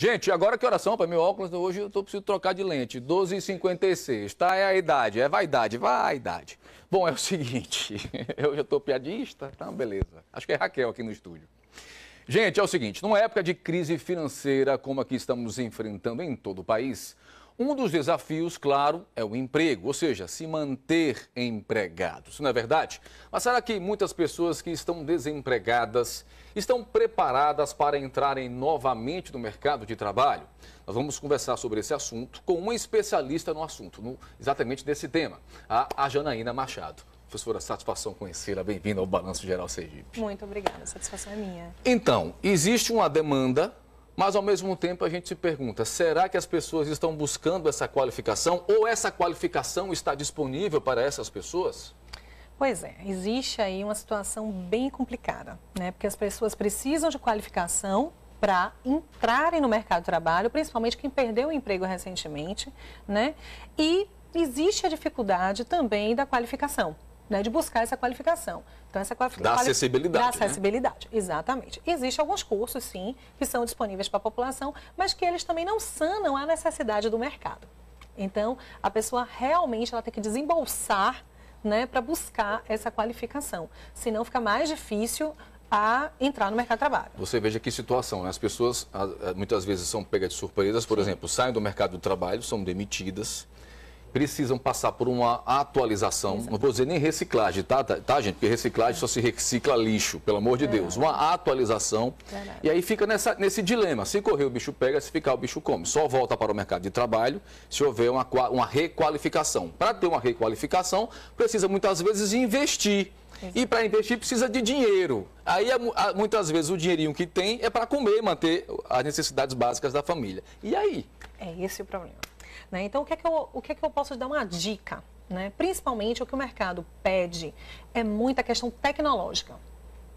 Gente, agora que oração para meu óculos hoje eu tô preciso trocar de lente. 12h56, tá? É a idade, é vaidade, vaidade. Bom, é o seguinte, eu já tô piadista, tá? Beleza. Acho que é Raquel aqui no estúdio. Gente, é o seguinte, numa época de crise financeira como a que estamos enfrentando em todo o país, um dos desafios, claro, é o emprego, ou seja, se manter empregado. Isso não é verdade? Mas será que muitas pessoas que estão desempregadas estão preparadas para entrarem novamente no mercado de trabalho? Nós vamos conversar sobre esse assunto com uma especialista no assunto, no, exatamente desse tema, a, a Janaína Machado. Professora, satisfação conhecê-la. Bem-vinda ao Balanço Geral Sergipe. Muito obrigada, a satisfação é minha. Então, existe uma demanda mas, ao mesmo tempo, a gente se pergunta: será que as pessoas estão buscando essa qualificação ou essa qualificação está disponível para essas pessoas? Pois é, existe aí uma situação bem complicada, né? Porque as pessoas precisam de qualificação para entrarem no mercado de trabalho, principalmente quem perdeu o emprego recentemente, né? E existe a dificuldade também da qualificação né, de buscar essa qualificação. Então, essa qualificação. Da acessibilidade. Da né? acessibilidade, né? exatamente. Existem alguns cursos, sim, que são disponíveis para a população, mas que eles também não sanam a necessidade do mercado. Então, a pessoa realmente ela tem que desembolsar né, para buscar essa qualificação. Senão, fica mais difícil a entrar no mercado de trabalho. Você veja que situação, né? as pessoas muitas vezes são pegas de surpresas, por exemplo, saem do mercado de trabalho, são demitidas, precisam passar por uma atualização. Exato. Não vou dizer nem reciclagem, tá, tá, tá gente? Porque reciclagem é. só se recicla lixo, pelo amor de é. Deus. Uma atualização. É. E aí fica nessa, nesse dilema. Se correr, o bicho pega, se ficar, o bicho come. Só volta para o mercado de trabalho se houver uma, uma requalificação. Para ter uma requalificação, precisa muitas vezes investir. E para investir precisa de dinheiro. Aí, muitas vezes, o dinheirinho que tem é para comer, manter as necessidades básicas da família. E aí? É esse o problema. Né? Então, o que, é que eu, o que é que eu posso dar uma dica? Né? Principalmente o que o mercado pede é muita questão tecnológica.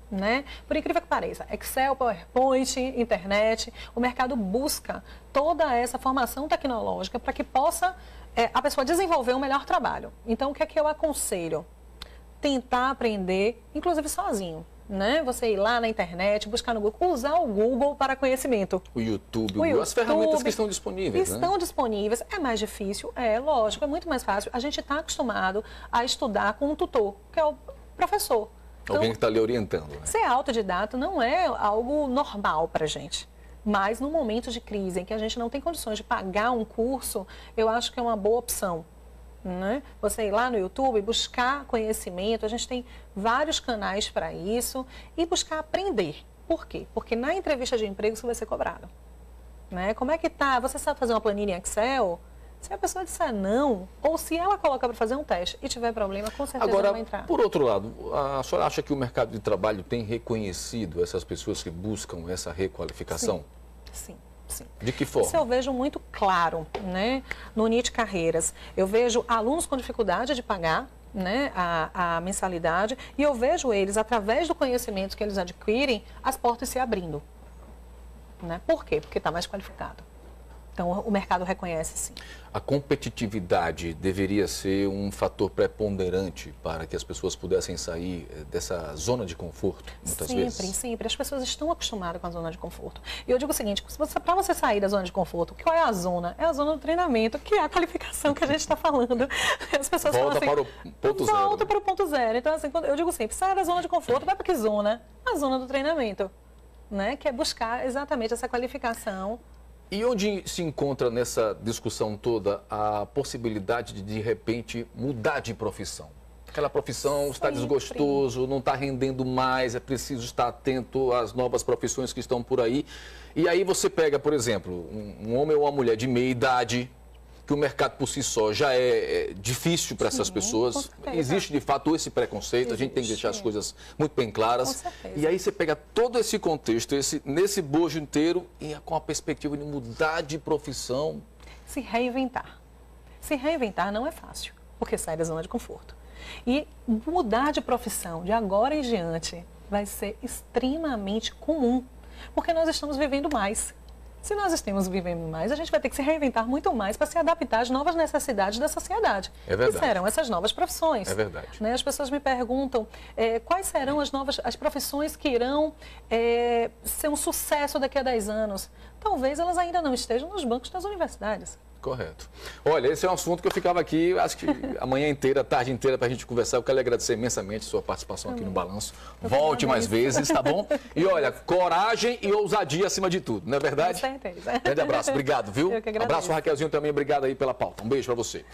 Né? Por incrível que pareça, Excel, PowerPoint, internet, o mercado busca toda essa formação tecnológica para que possa é, a pessoa desenvolver um melhor trabalho. Então, o que é que eu aconselho? Tentar aprender, inclusive sozinho né? Você ir lá na internet, buscar no Google, usar o Google para conhecimento. O YouTube, o Google, YouTube, as ferramentas que estão disponíveis. Né? Estão né? disponíveis. É mais difícil, é lógico, é muito mais fácil. A gente está acostumado a estudar com um tutor, que é o professor. Então, Alguém que está lhe orientando. Né? Ser autodidata não é algo normal para gente. Mas no momento de crise em que a gente não tem condições de pagar um curso, eu acho que é uma boa opção né? Você ir lá no YouTube, buscar conhecimento, a gente tem vários canais para isso e buscar aprender. Por quê? Porque na entrevista de emprego isso vai ser cobrado. Né? Como é que tá? Você sabe fazer uma planilha em Excel? Se a pessoa disser não, ou se ela coloca para fazer um teste e tiver problema, com certeza Agora, vai entrar. Por outro lado, a senhora acha que o mercado de trabalho tem reconhecido essas pessoas que buscam essa requalificação? Sim. Sim. De que forma? Isso eu vejo muito claro, né, no NIT Carreiras. Eu vejo alunos com dificuldade de pagar né, a, a, mensalidade e eu vejo eles, através do conhecimento que eles adquirem, as portas se abrindo. Né? Por quê? Porque está mais qualificado. Então, o mercado reconhece sim. A competitividade deveria ser um fator preponderante para que as pessoas pudessem sair eh, dessa zona de conforto, muitas sempre, vezes? Sempre, sempre. As pessoas estão acostumadas com a zona de conforto. E eu digo o seguinte, para você sair da zona de conforto, qual é a zona? É a zona do treinamento, que é a qualificação que a gente está falando. As pessoas volta assim, para o ponto zero. Volta né? para o ponto zero. Então, assim, eu digo sempre, sai da zona de conforto, vai para que zona? A zona do treinamento, né? Que é buscar exatamente essa qualificação e onde se encontra nessa discussão toda a possibilidade de, de repente, mudar de profissão? Aquela profissão está Sempre. desgostoso, não está rendendo mais, é preciso estar atento às novas profissões que estão por aí. E aí você pega, por exemplo, um, um homem ou uma mulher de meia idade, que o mercado por si só já é, é difícil para essas pessoas. Existe de fato esse preconceito, Existe. a gente tem que deixar as coisas muito bem claras. E aí você pega todo esse contexto, esse, nesse bojo inteiro, e é com a perspectiva de mudar de profissão. Se reinventar. Se reinventar não é fácil, porque sai da zona de conforto. E mudar de profissão de agora em diante vai ser extremamente comum, porque nós estamos vivendo mais. Se nós estamos vivendo mais, a gente vai ter que se reinventar muito mais para se adaptar às novas necessidades da sociedade. É verdade. Que serão essas novas profissões. É verdade. Né? As pessoas me perguntam é, quais serão as novas as profissões que irão é, ser um sucesso daqui a 10 anos. Talvez elas ainda não estejam nos bancos das universidades. Correto. Olha, esse é um assunto que eu ficava aqui, acho que a manhã inteira, a tarde inteira, para a gente conversar. Eu quero agradecer imensamente a sua participação aqui no Balanço. Volte mais vezes, tá bom? E olha, coragem e ousadia acima de tudo, não é verdade? Com certeza. Grande abraço, obrigado, viu? Eu que agradeço. Abraço, Raquelzinho, também, obrigado aí pela pauta. Um beijo para você.